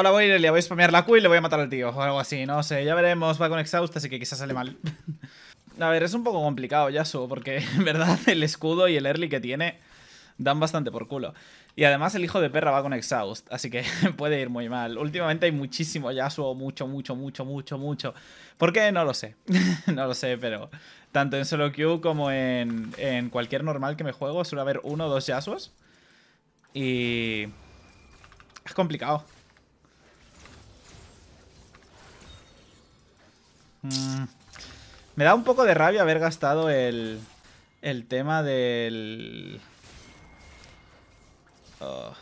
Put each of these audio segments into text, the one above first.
Hola, voy a ir, le voy a spamear la Q y le voy a matar al tío o algo así, no sé, ya veremos, va con exhaust, así que quizás sale mal. a ver, es un poco complicado, Yasuo, porque en verdad el escudo y el early que tiene dan bastante por culo. Y además el hijo de perra va con exhaust, así que puede ir muy mal. Últimamente hay muchísimo Yasuo, mucho, mucho, mucho, mucho, mucho. ¿Por qué? No lo sé. no lo sé, pero tanto en solo queue como en, en cualquier normal que me juego suele haber uno o dos Yasuos. Y... Es complicado. Mm. Me da un poco de rabia haber gastado el, el tema del... Oh.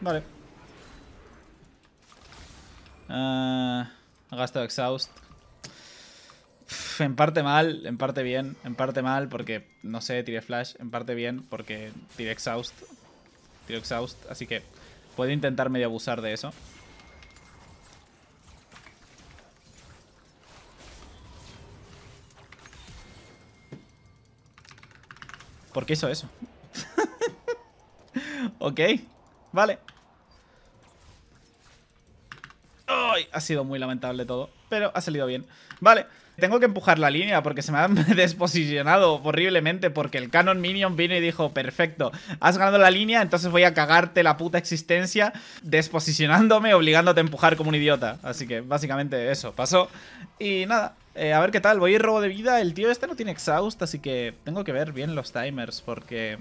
Vale. ha ah, gastado exhaust. en parte mal, en parte bien, en parte mal porque, no sé, tiré flash, en parte bien porque tiré exhaust, Tiro exhaust, así que puedo intentar medio abusar de eso. ¿Por qué hizo eso? ok, vale. ha sido muy lamentable todo, pero ha salido bien. Vale, tengo que empujar la línea porque se me ha desposicionado horriblemente porque el Canon Minion vino y dijo, perfecto, has ganado la línea, entonces voy a cagarte la puta existencia desposicionándome, obligándote a empujar como un idiota. Así que básicamente eso pasó. Y nada, eh, a ver qué tal, voy a ir robo de vida, el tío este no tiene exhaust, así que tengo que ver bien los timers porque...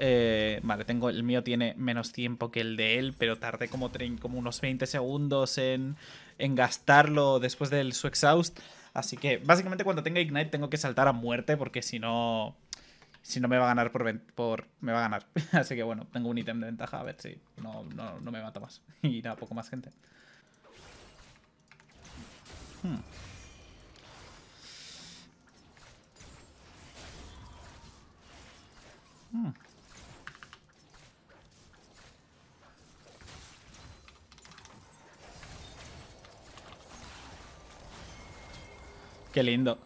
Eh, vale, tengo el mío tiene menos tiempo que el de él, pero tardé como, como unos 20 segundos en, en gastarlo después de su exhaust. Así que básicamente cuando tenga Ignite tengo que saltar a muerte porque si no... Si no me va a ganar por, Me va a ganar. Así que bueno, tengo un ítem de ventaja. A ver si no, no, me mata más. Y nada, poco más gente. Hmm. Hmm. Qué lindo.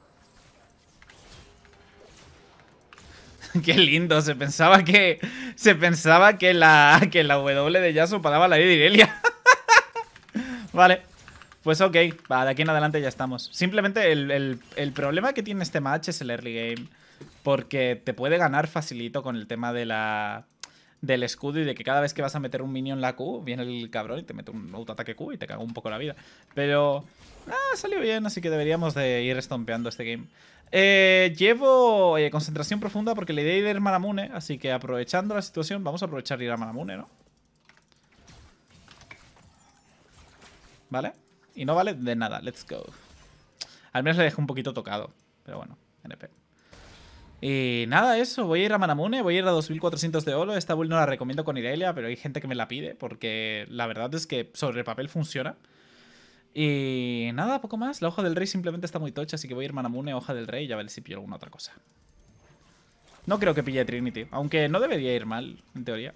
Qué lindo, se pensaba que se pensaba que la que la W de Yasuo pagaba la vida de Irelia. vale. Pues ok, va, de aquí en adelante ya estamos. Simplemente el, el, problema que tiene este match es el early game. Porque te puede ganar facilito con el tema de la del escudo y de que cada vez que vas a meter un minion la Q, viene el cabrón y te mete un autoataque Q y te cago un poco la vida. Pero... Ah, salió bien, así que deberíamos de ir estompeando este game. Eh, llevo eh, concentración profunda porque la idea es ir a Malamune así que aprovechando la situación, vamos a aprovechar ir a Malamune, ¿no? ¿Vale? Y no vale de nada, let's go. Al menos le dejo un poquito tocado, pero bueno, NP. Y eh, nada, eso. Voy a ir a Manamune, voy a ir a 2400 de oro. Esta build no la recomiendo con Irelia, pero hay gente que me la pide porque la verdad es que sobre el papel funciona. Y nada, poco más. La hoja del rey simplemente está muy tocha, así que voy a ir Manamune, hoja del rey y a ver si pillo alguna otra cosa. No creo que pille Trinity, aunque no debería ir mal, en teoría.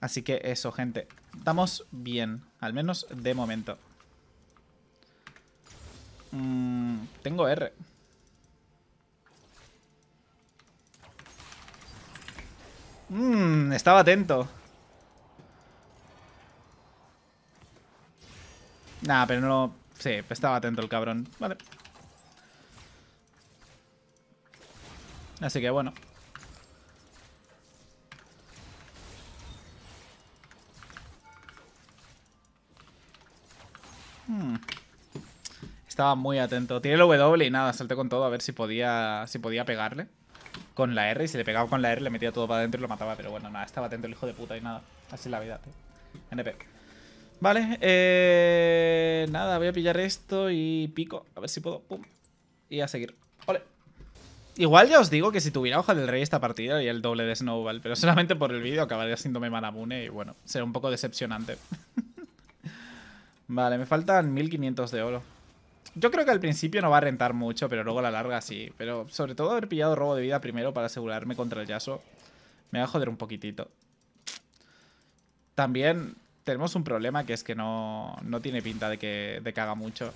Así que eso, gente. Estamos bien, al menos de momento. Mm, tengo R. Mmm, estaba atento. Nah, pero no Sí, estaba atento el cabrón. Vale. Así que bueno. Estaba muy atento. Tiene el W y nada, salté con todo a ver si podía, si podía pegarle con la R. Y si le pegaba con la R, le metía todo para adentro y lo mataba. Pero bueno, nada, estaba atento el hijo de puta y nada. Así es la vida, tío. NP. Vale, eh, nada, voy a pillar esto y pico. A ver si puedo. Y a seguir. Ole. Igual ya os digo que si tuviera hoja del rey esta partida y el doble de Snowball, pero solamente por el vídeo acabaría haciéndome manamune y bueno, será un poco decepcionante. vale, me faltan 1500 de oro. Yo creo que al principio no va a rentar mucho, pero luego a la larga sí. Pero sobre todo haber pillado robo de vida primero para asegurarme contra el Yasuo. Me va a joder un poquitito. También tenemos un problema que es que no, tiene pinta de que, de haga mucho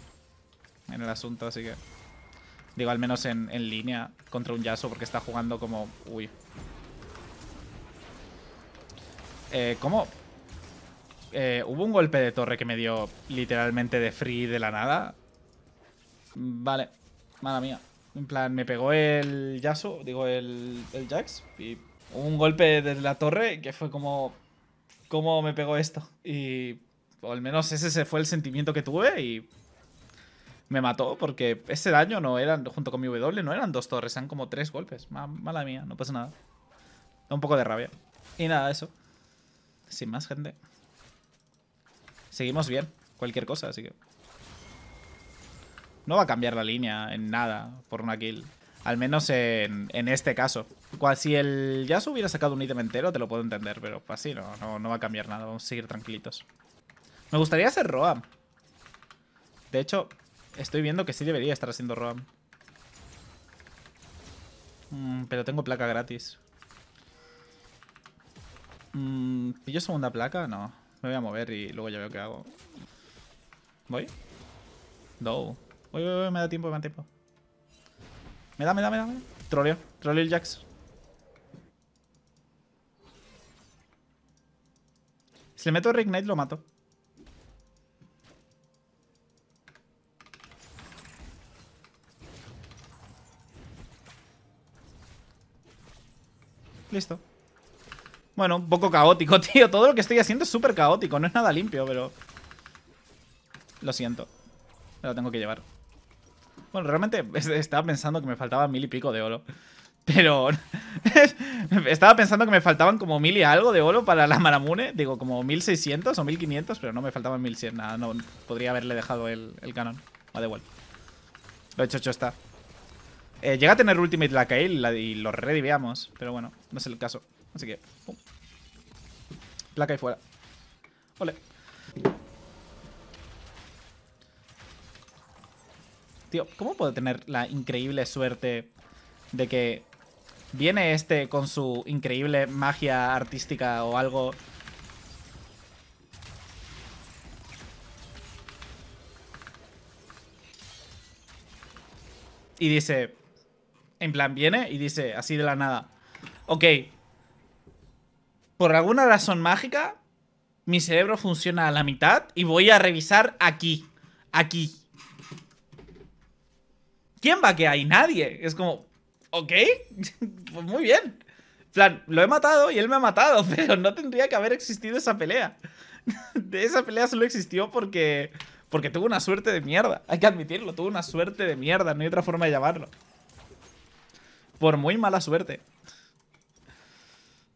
en el asunto, así que... Digo, al menos en, línea contra un Yasuo porque está jugando como... Uy. Eh, ¿Cómo? Eh, hubo un golpe de torre que me dio literalmente de free de la nada. Vale, mala mía. En plan, me pegó el yaso digo, el, el Jax. Y un golpe de la torre que fue como. ¿Cómo me pegó esto? Y. al menos ese fue el sentimiento que tuve y. Me mató porque ese daño no eran, junto con mi W, no eran dos torres, eran como tres golpes. Mala mía, no pasa nada. un poco de rabia. Y nada, eso. Sin más, gente. Seguimos bien. Cualquier cosa, así que no va a cambiar la línea en nada por una kill. Al menos en, este caso. Si el Yasuo hubiera sacado un ítem entero, te lo puedo entender, pero así no, no, va a cambiar nada. Vamos a seguir tranquilitos. Me gustaría hacer Roam. De hecho, estoy viendo que sí debería estar haciendo Roam. Mm, pero tengo placa gratis. Mm, ¿Pillo segunda placa? No. Me voy a mover y luego ya veo qué hago. ¿Voy? No. Uy, uy, uy, me da tiempo, me da tiempo. Me da, me da, me da, me da. Troleo, troleo el Jax. Si le meto Reignite, lo mato. Listo. Bueno, un poco caótico, tío. Todo lo que estoy haciendo es súper caótico. No es nada limpio, pero... Lo siento. Me lo tengo que llevar. Bueno, realmente estaba pensando que me faltaba mil y pico de oro. Pero estaba pensando que me faltaban como mil y algo de oro para la Maramune. Digo, como 1600 o 1500, pero no me faltaban 1100. Nada, no podría haberle dejado el, canon. Va de igual. Lo hecho, hecho está. Eh, llega a tener Ultimate la Kayle y, la, y lo Pero bueno, no es el caso. Así que, pum. Placa fuera. Ole. Tío, ¿cómo puedo tener la increíble suerte de que viene este con su increíble magia artística o algo? Y dice, en plan, viene y dice, así de la nada. Ok. Por alguna razón mágica, mi cerebro funciona a la mitad y voy a revisar aquí. Aquí. ¿Quién va que hay? Nadie. Es como, ok, pues muy bien. En plan, lo he matado y él me ha matado, pero no tendría que haber existido esa pelea. de esa pelea solo existió porque, porque tuvo una suerte de mierda. Hay que admitirlo, tuvo una suerte de mierda, no hay otra forma de llamarlo. Por muy mala suerte.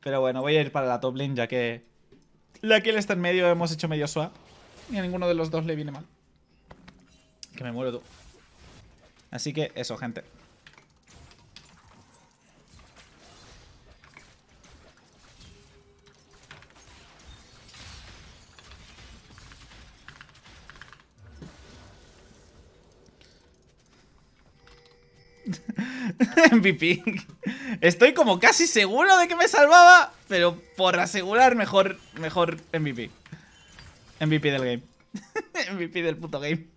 Pero bueno, voy a ir para la top lane ya que la que él está en medio hemos hecho medio swap. Y a ninguno de los dos le viene mal. Que me muero tú. Así que eso, gente. MVP. Estoy como casi seguro de que me salvaba, pero por asegurar mejor, mejor MVP. MVP del game. MVP del puto game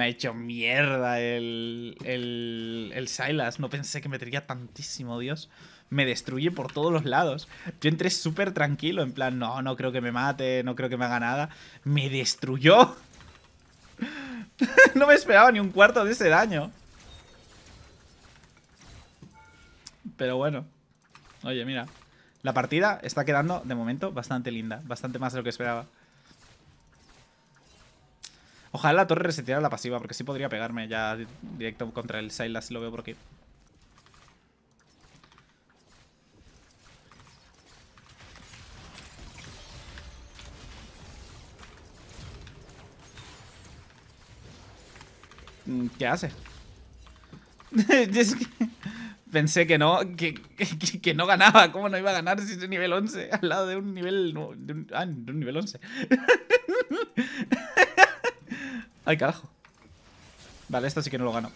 me ha hecho mierda el, el, Silas. No pensé que me metería tantísimo, Dios. Me destruye por todos los lados. Yo entré súper tranquilo, en plan, no, no creo que me mate, no creo que me haga nada. Me destruyó. no me esperaba ni un cuarto de ese daño. Pero bueno. Oye, mira. La partida está quedando, de momento, bastante linda. Bastante más de lo que esperaba. Ojalá la torre resetiera la pasiva, porque sí podría pegarme ya directo contra el Silas lo veo por aquí. Mm, ¿Qué hace? pensé que no, que, que, no ganaba. ¿Cómo no iba a ganar si es nivel 11 al lado de un nivel... ah, de un nivel 11. Ay, carajo. Vale, esto sí que no lo gano.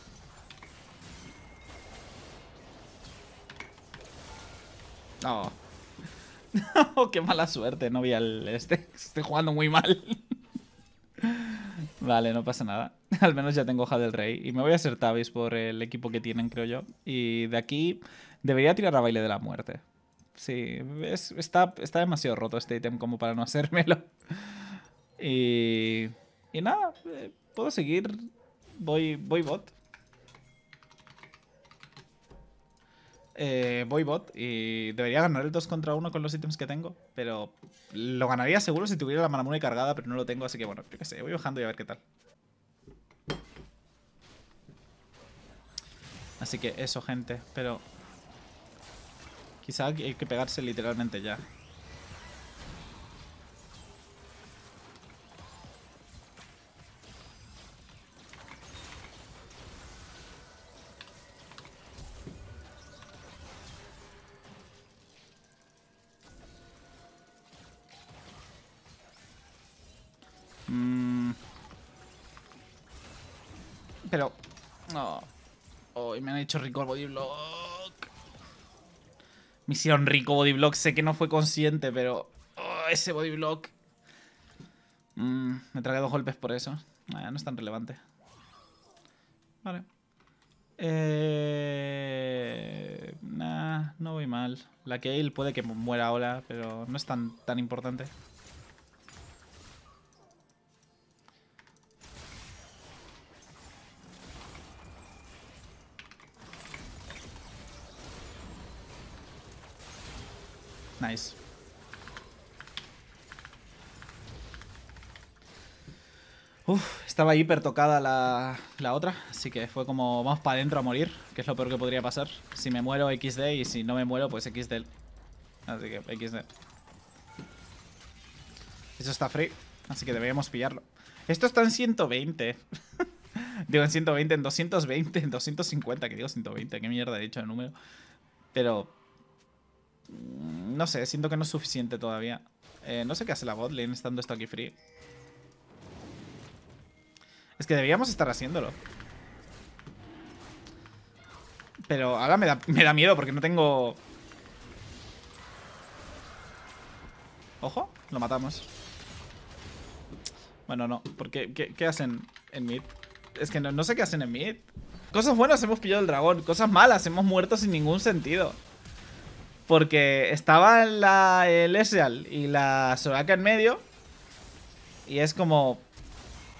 No. no. Oh, qué mala suerte. No vi al este. Estoy jugando muy mal. vale, no pasa nada. Al menos ya tengo hoja del rey. Y me voy a hacer tabis por el equipo que tienen, creo yo. Y de aquí debería tirar a baile de la muerte. Sí, está, está demasiado roto este ítem como para no hacérmelo. Y, y nada, eh, ¿Puedo seguir? Voy, voy bot. Eh, voy bot y debería ganar el 2 contra 1 con los ítems que tengo, pero lo ganaría seguro si tuviera la Manamune cargada, pero no lo tengo, así que bueno, yo qué sé, voy bajando y a ver qué tal. Así que eso, gente, pero quizá hay que pegarse literalmente ya. pero... No. Oh. me han hecho rico el bodyblock. Me hicieron rico bodyblock. Sé que no fue consciente, pero... Oh, ese bodyblock. Mm, me tragué dos golpes por eso. Ah, no es tan relevante. Vale. Eh... Nah, no voy mal. La Kale puede que muera ahora, pero no es tan, tan importante. Nice. Uf, estaba hiper tocada la, otra, así que fue como vamos para adentro a morir, que es lo peor que podría pasar. Si me muero, XD, y si no me muero, pues XD. Así que XD. Eso está free, así que deberíamos pillarlo. Esto está en 120. digo en 120, en 220, en 250, que digo 120, qué mierda he dicho el número. Pero no sé, siento que no es suficiente todavía. Eh, no sé qué hace la botlane estando esto aquí free. Es que deberíamos estar haciéndolo. Pero ahora me da, me da miedo porque no tengo... Ojo, lo matamos. Bueno, no, porque ¿qué, qué hacen en mid? Es que no, no sé qué hacen en mid. Cosas buenas hemos pillado el dragón, cosas malas hemos muerto sin ningún sentido. Porque estaba la, el y la Soraka en medio. Y es como...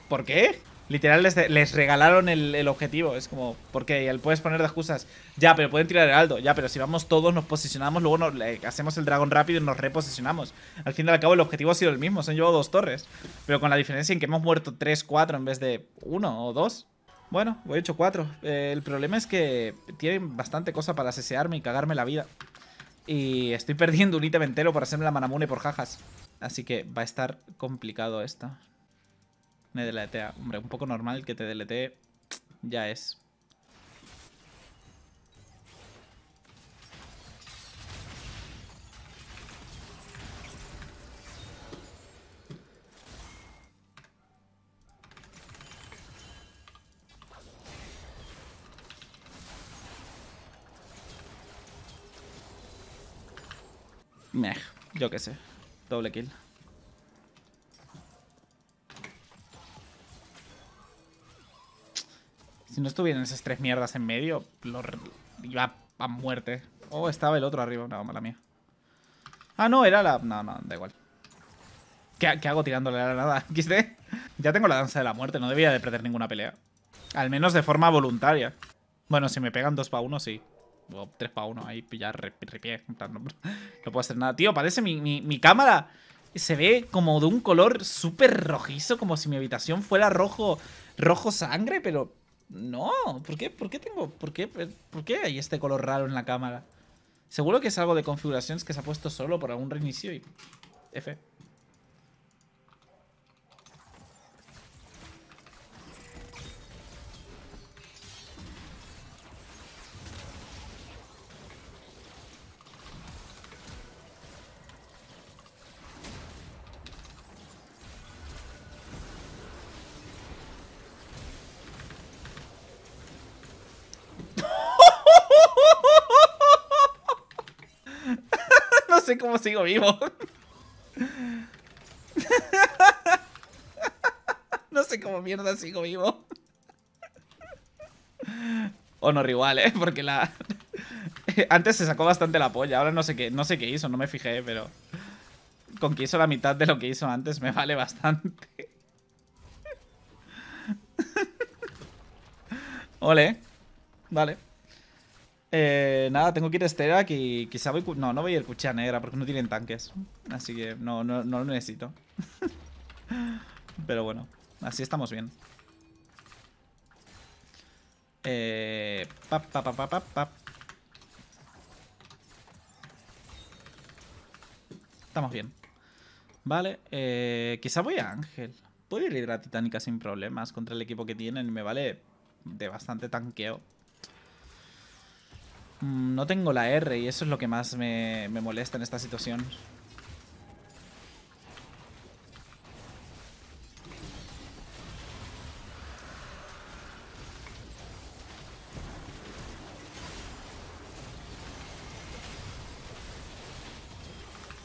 ¿Por qué? Literal les, regalaron el, objetivo. Es como, ¿por qué? Y puedes poner de excusas. Ya, pero pueden tirar el aldo. Ya, pero si vamos todos, nos posicionamos, luego hacemos el dragón rápido y nos reposicionamos. Al fin y al cabo el objetivo ha sido el mismo. Se han llevado dos torres. Pero con la diferencia en que hemos muerto 3, 4 en vez de uno o dos. Bueno, voy hecho 4. el problema es que tienen bastante cosa para sesearme y cagarme la vida. Y estoy perdiendo un ítem entero por hacerme la manamune por jajas. Así que va a estar complicado esto. Me deletea. Hombre, un poco normal que te deletee. Ya es. Meh, yo qué sé. Doble kill. Si no estuvieran esas tres mierdas en medio, lo iba a muerte. Oh, estaba el otro arriba. No, mala mía. Ah, no, era la... No, no, da igual. ¿Qué, qué hago tirándole a la nada? ¿Quiste? Ya tengo la danza de la muerte. No debía de perder ninguna pelea. Al menos de forma voluntaria. Bueno, si me pegan dos para uno, sí. Tres 3 para 1 ahí, pues pillar No, puedo hacer nada. Tío, parece mi, mi, cámara. Se ve como de un color súper rojizo, como si mi habitación fuera rojo, rojo sangre, pero no. ¿Por qué, por qué tengo, por qué, eh, por qué hay este color raro en la cámara? Seguro que es algo de configuraciones que se ha puesto solo por algún reinicio y... F. sé cómo sigo vivo. No sé cómo mierda sigo vivo. O no igual, ¿eh? Porque la... Antes se sacó bastante la polla, ahora no sé qué, no sé qué hizo, no me fijé, pero... Con que hizo la mitad de lo que hizo antes me vale bastante. Ole. Vale. Eh, nada, tengo que ir a Sterak y quizá voy... No, no voy a ir Cuchilla Negra porque no tienen tanques. Así que no, no, lo necesito. Pero bueno, así estamos bien. Eh... Pap, pap, pap, pap, pap. Estamos bien. Vale, eh, quizá voy a Ángel. Puedo ir a Titánica sin problemas contra el equipo que tienen. Me vale de bastante tanqueo. Mm, no tengo la R y eso es lo que más me, molesta en esta situación.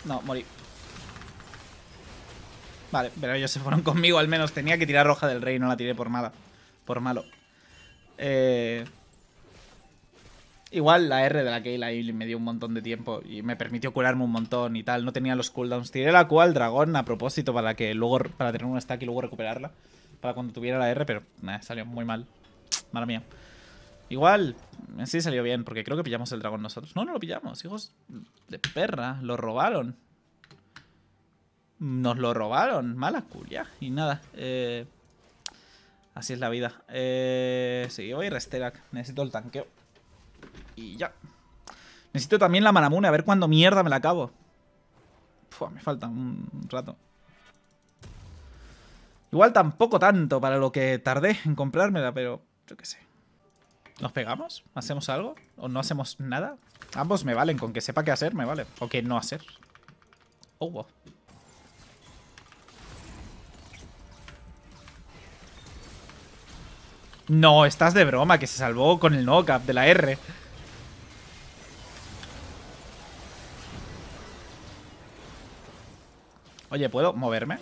No, morí. Vale, pero ellos se fueron conmigo al menos. Tenía que tirar roja del rey, no la tiré por mala. Por malo. Eh... Igual la R de la Keila ahí me dio un montón de tiempo y me permitió curarme un montón y tal. No tenía los cooldowns. Tiré la cual dragón a propósito para que luego para tener un stack y luego recuperarla. Para cuando tuviera la R, pero salió muy mal. Mala mía. Igual, sí salió bien, porque creo que pillamos el dragón nosotros. No, no lo pillamos, hijos de perra. Lo robaron. Nos lo robaron. Mala culia. Y nada. Eh, así es la vida. Eh... Sí, voy Necesito el tanqueo. Y ya. Necesito también la Maramune, a ver cuándo mierda me la acabo. me falta un rato. Igual tampoco tanto para lo que tardé en comprármela, pero yo qué sé. ¿Nos pegamos? ¿Hacemos algo? ¿O no hacemos nada? Ambos me valen, con que sepa qué hacer me vale. O que no hacer. Oh, No, estás de broma, que se salvó con el knockup de la R. Oye, ¿puedo moverme?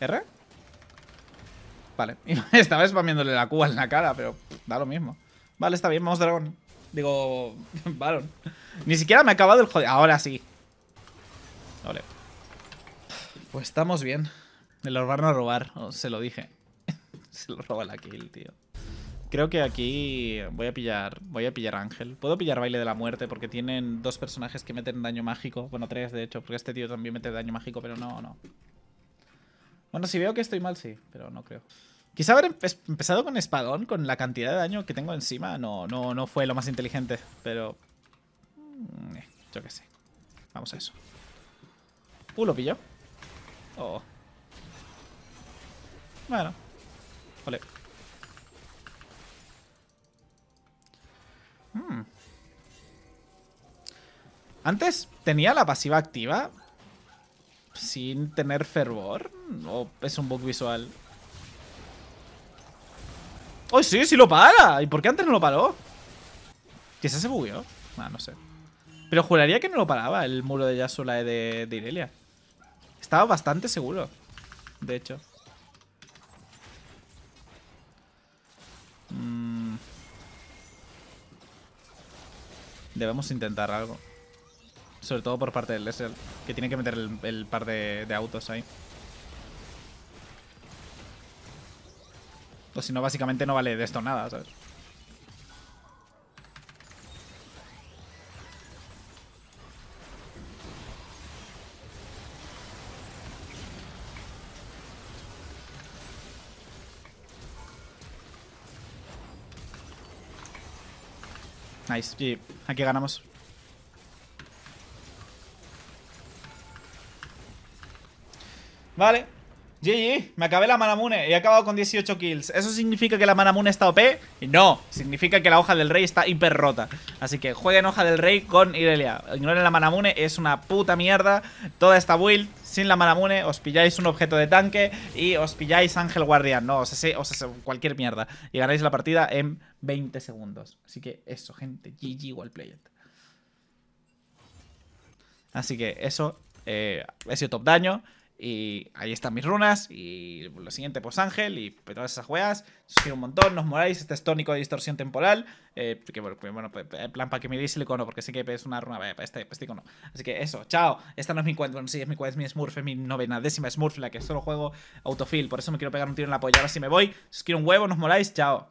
¿R? Vale, estaba spamiéndole la cuba en la cara, pero da lo mismo. Vale, está bien, vamos dragón. Digo, varón. Ni siquiera me ha acabado el joder. Ahora sí. Vale. Pues estamos bien. lo van a robar, se lo dije. se lo roba la kill, tío. Creo que aquí voy a pillar voy a pillar Ángel. Puedo pillar Baile de la Muerte porque tienen dos personajes que meten daño mágico. Bueno, tres de hecho, porque este tío también mete daño mágico, pero no, no. Bueno, si veo que estoy mal, sí, pero no creo. Quizá haber empezado con espadón, con la cantidad de daño que tengo encima, no, no, no fue lo más inteligente, pero... Mm, eh, yo qué sé. Vamos a eso. Uh, lo pilló. Oh. Bueno. Vale. Hmm. Antes tenía la pasiva activa sin tener fervor. ¿O es un bug visual? ¡Oh, sí! ¡Sí lo para! ¿Y por qué antes no lo paró? Quizás se bugueó. Ah, no sé. Pero juraría que no lo paraba el muro de Yasulae de Irelia. Estaba bastante seguro, de hecho. Debemos intentar algo. Sobre todo por parte del Lessel, que tiene que meter el, par de, de, autos ahí. O si no, básicamente no vale de esto nada, ¿sabes? aquí ganamos. Vale, GG, me acabé la Manamune y he acabado con 18 kills. ¿Eso significa que la Manamune está OP? No, significa que la Hoja del Rey está hiper rota. Así que jueguen Hoja del Rey con Irelia. Ignoren la Manamune, es una puta mierda. Toda esta build, sin la Manamune, os pilláis un objeto de tanque y os pilláis Ángel Guardián. No, os cualquier mierda. Y ganáis la partida en 20 segundos. Así que eso, gente. GG, play Así que eso, eh, he sido top daño. Y ahí están mis runas. Y lo siguiente, pues Ángel. Y pues, todas esas juegas. Suscribo un montón. Nos moráis. Este es tónico de distorsión temporal. Eh, que bueno, pues, plan para que me deis el icono. Porque sé que es una runa. Vaya, para este, este, icono. Así que eso, chao. Esta no es mi cuenta. Bueno, sí, es mi cuenta. Es mi Smurf. Es mi novena décima Smurf. La que solo juego autofill. Por eso me quiero pegar un tiro en la polla. Ahora sí me voy. quiero un huevo. Nos moráis. Chao.